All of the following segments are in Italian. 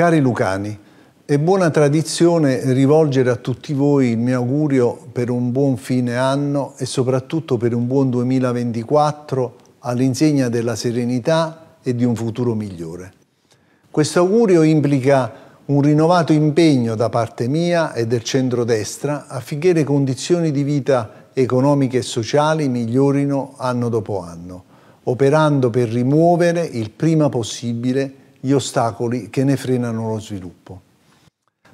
Cari Lucani, è buona tradizione rivolgere a tutti voi il mio augurio per un buon fine anno e soprattutto per un buon 2024 all'insegna della serenità e di un futuro migliore. Questo augurio implica un rinnovato impegno da parte mia e del centrodestra affinché le condizioni di vita economiche e sociali migliorino anno dopo anno, operando per rimuovere il prima possibile il gli ostacoli che ne frenano lo sviluppo.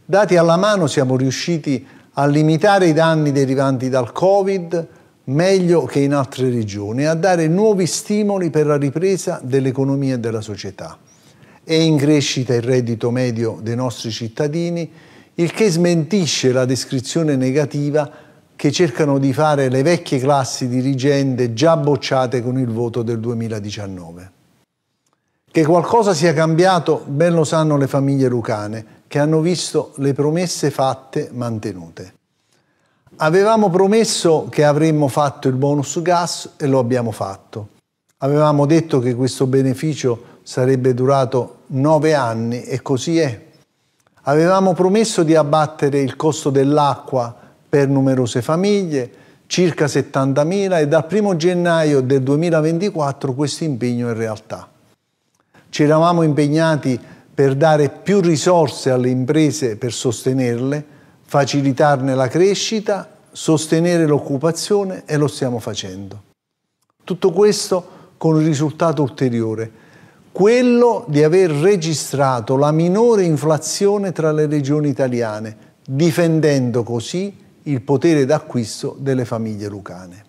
Dati alla mano siamo riusciti a limitare i danni derivanti dal Covid meglio che in altre regioni e a dare nuovi stimoli per la ripresa dell'economia e della società. È in crescita il reddito medio dei nostri cittadini, il che smentisce la descrizione negativa che cercano di fare le vecchie classi dirigente già bocciate con il voto del 2019. Che qualcosa sia cambiato ben lo sanno le famiglie lucane, che hanno visto le promesse fatte mantenute. Avevamo promesso che avremmo fatto il bonus gas e lo abbiamo fatto. Avevamo detto che questo beneficio sarebbe durato nove anni e così è. Avevamo promesso di abbattere il costo dell'acqua per numerose famiglie, circa 70.000 e dal 1 gennaio del 2024 questo impegno è realtà. Ci eravamo impegnati per dare più risorse alle imprese per sostenerle, facilitarne la crescita, sostenere l'occupazione e lo stiamo facendo. Tutto questo con il risultato ulteriore, quello di aver registrato la minore inflazione tra le regioni italiane, difendendo così il potere d'acquisto delle famiglie lucane.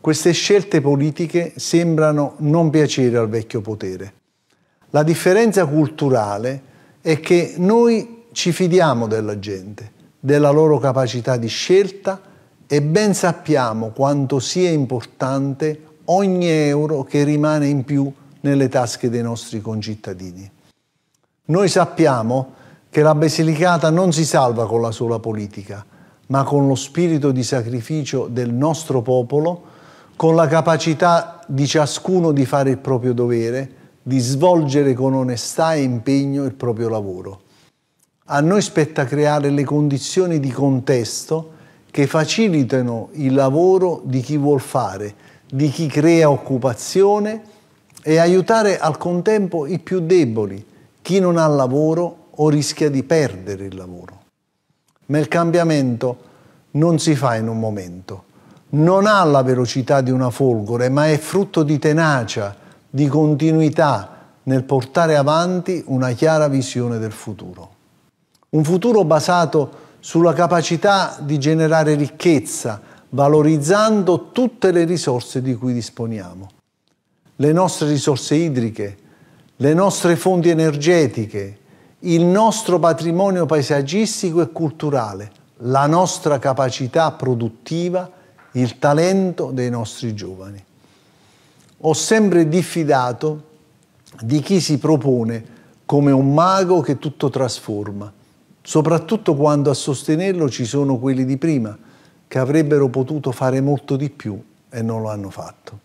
Queste scelte politiche sembrano non piacere al vecchio potere, la differenza culturale è che noi ci fidiamo della gente, della loro capacità di scelta e ben sappiamo quanto sia importante ogni euro che rimane in più nelle tasche dei nostri concittadini. Noi sappiamo che la Basilicata non si salva con la sola politica, ma con lo spirito di sacrificio del nostro popolo, con la capacità di ciascuno di fare il proprio dovere di svolgere con onestà e impegno il proprio lavoro. A noi spetta creare le condizioni di contesto che facilitano il lavoro di chi vuol fare, di chi crea occupazione e aiutare al contempo i più deboli, chi non ha lavoro o rischia di perdere il lavoro. Ma il cambiamento non si fa in un momento, non ha la velocità di una folgore, ma è frutto di tenacia, di continuità nel portare avanti una chiara visione del futuro. Un futuro basato sulla capacità di generare ricchezza, valorizzando tutte le risorse di cui disponiamo. Le nostre risorse idriche, le nostre fonti energetiche, il nostro patrimonio paesaggistico e culturale, la nostra capacità produttiva, il talento dei nostri giovani. Ho sempre diffidato di chi si propone come un mago che tutto trasforma, soprattutto quando a sostenerlo ci sono quelli di prima, che avrebbero potuto fare molto di più e non lo hanno fatto.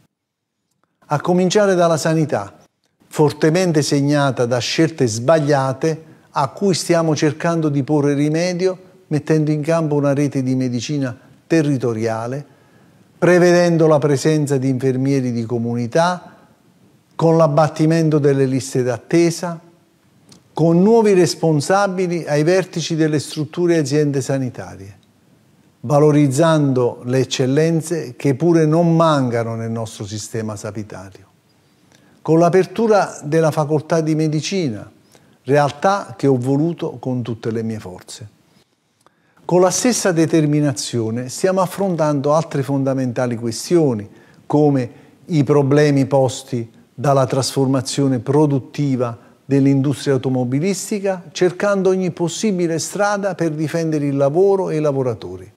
A cominciare dalla sanità, fortemente segnata da scelte sbagliate a cui stiamo cercando di porre rimedio mettendo in campo una rete di medicina territoriale prevedendo la presenza di infermieri di comunità, con l'abbattimento delle liste d'attesa, con nuovi responsabili ai vertici delle strutture e aziende sanitarie, valorizzando le eccellenze che pure non mancano nel nostro sistema sanitario. Con l'apertura della facoltà di medicina, realtà che ho voluto con tutte le mie forze. Con la stessa determinazione stiamo affrontando altre fondamentali questioni, come i problemi posti dalla trasformazione produttiva dell'industria automobilistica, cercando ogni possibile strada per difendere il lavoro e i lavoratori.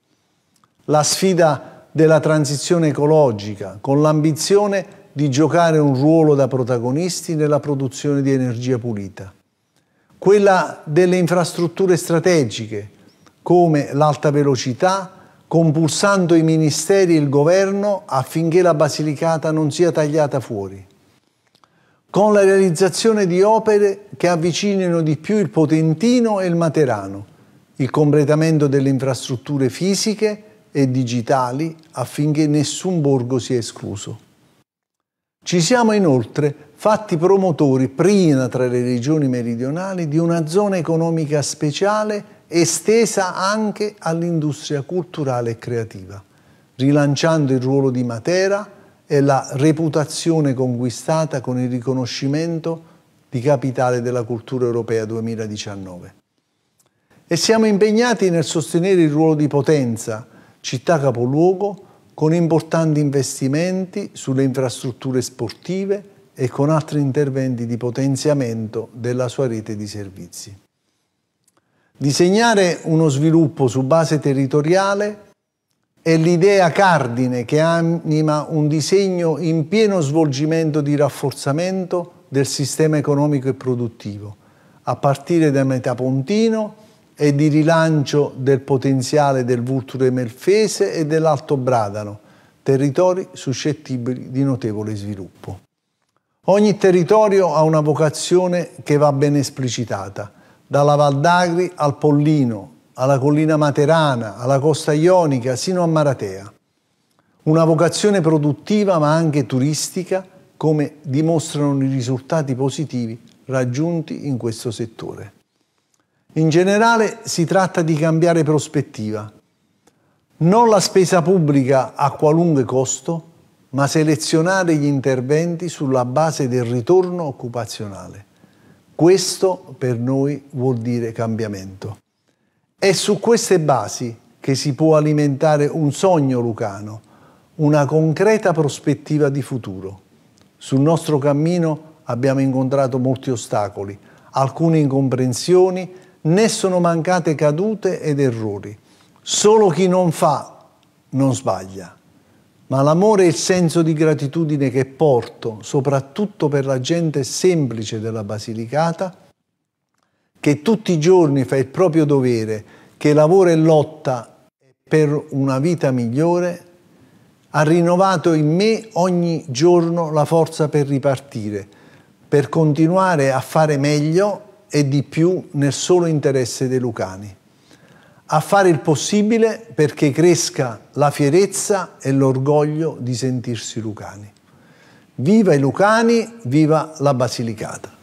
La sfida della transizione ecologica, con l'ambizione di giocare un ruolo da protagonisti nella produzione di energia pulita. Quella delle infrastrutture strategiche, come l'alta velocità, compulsando i ministeri e il governo affinché la Basilicata non sia tagliata fuori. Con la realizzazione di opere che avvicinino di più il Potentino e il Materano, il completamento delle infrastrutture fisiche e digitali affinché nessun borgo sia escluso. Ci siamo inoltre fatti promotori prima tra le regioni meridionali di una zona economica speciale estesa anche all'industria culturale e creativa, rilanciando il ruolo di Matera e la reputazione conquistata con il riconoscimento di Capitale della Cultura Europea 2019. E siamo impegnati nel sostenere il ruolo di potenza, città capoluogo, con importanti investimenti sulle infrastrutture sportive e con altri interventi di potenziamento della sua rete di servizi. Disegnare uno sviluppo su base territoriale è l'idea cardine che anima un disegno in pieno svolgimento di rafforzamento del sistema economico e produttivo, a partire da metà Pontino e di rilancio del potenziale del Vulture Melfese e dell'Alto Bradano, territori suscettibili di notevole sviluppo. Ogni territorio ha una vocazione che va ben esplicitata dalla Val d'Agri al Pollino, alla collina materana, alla costa ionica, sino a Maratea. Una vocazione produttiva ma anche turistica, come dimostrano i risultati positivi raggiunti in questo settore. In generale si tratta di cambiare prospettiva. Non la spesa pubblica a qualunque costo, ma selezionare gli interventi sulla base del ritorno occupazionale. Questo per noi vuol dire cambiamento. È su queste basi che si può alimentare un sogno lucano, una concreta prospettiva di futuro. Sul nostro cammino abbiamo incontrato molti ostacoli, alcune incomprensioni, né sono mancate cadute ed errori. Solo chi non fa non sbaglia ma l'amore e il senso di gratitudine che porto, soprattutto per la gente semplice della Basilicata, che tutti i giorni fa il proprio dovere, che lavora e lotta per una vita migliore, ha rinnovato in me ogni giorno la forza per ripartire, per continuare a fare meglio e di più nel solo interesse dei Lucani a fare il possibile perché cresca la fierezza e l'orgoglio di sentirsi lucani. Viva i lucani, viva la Basilicata!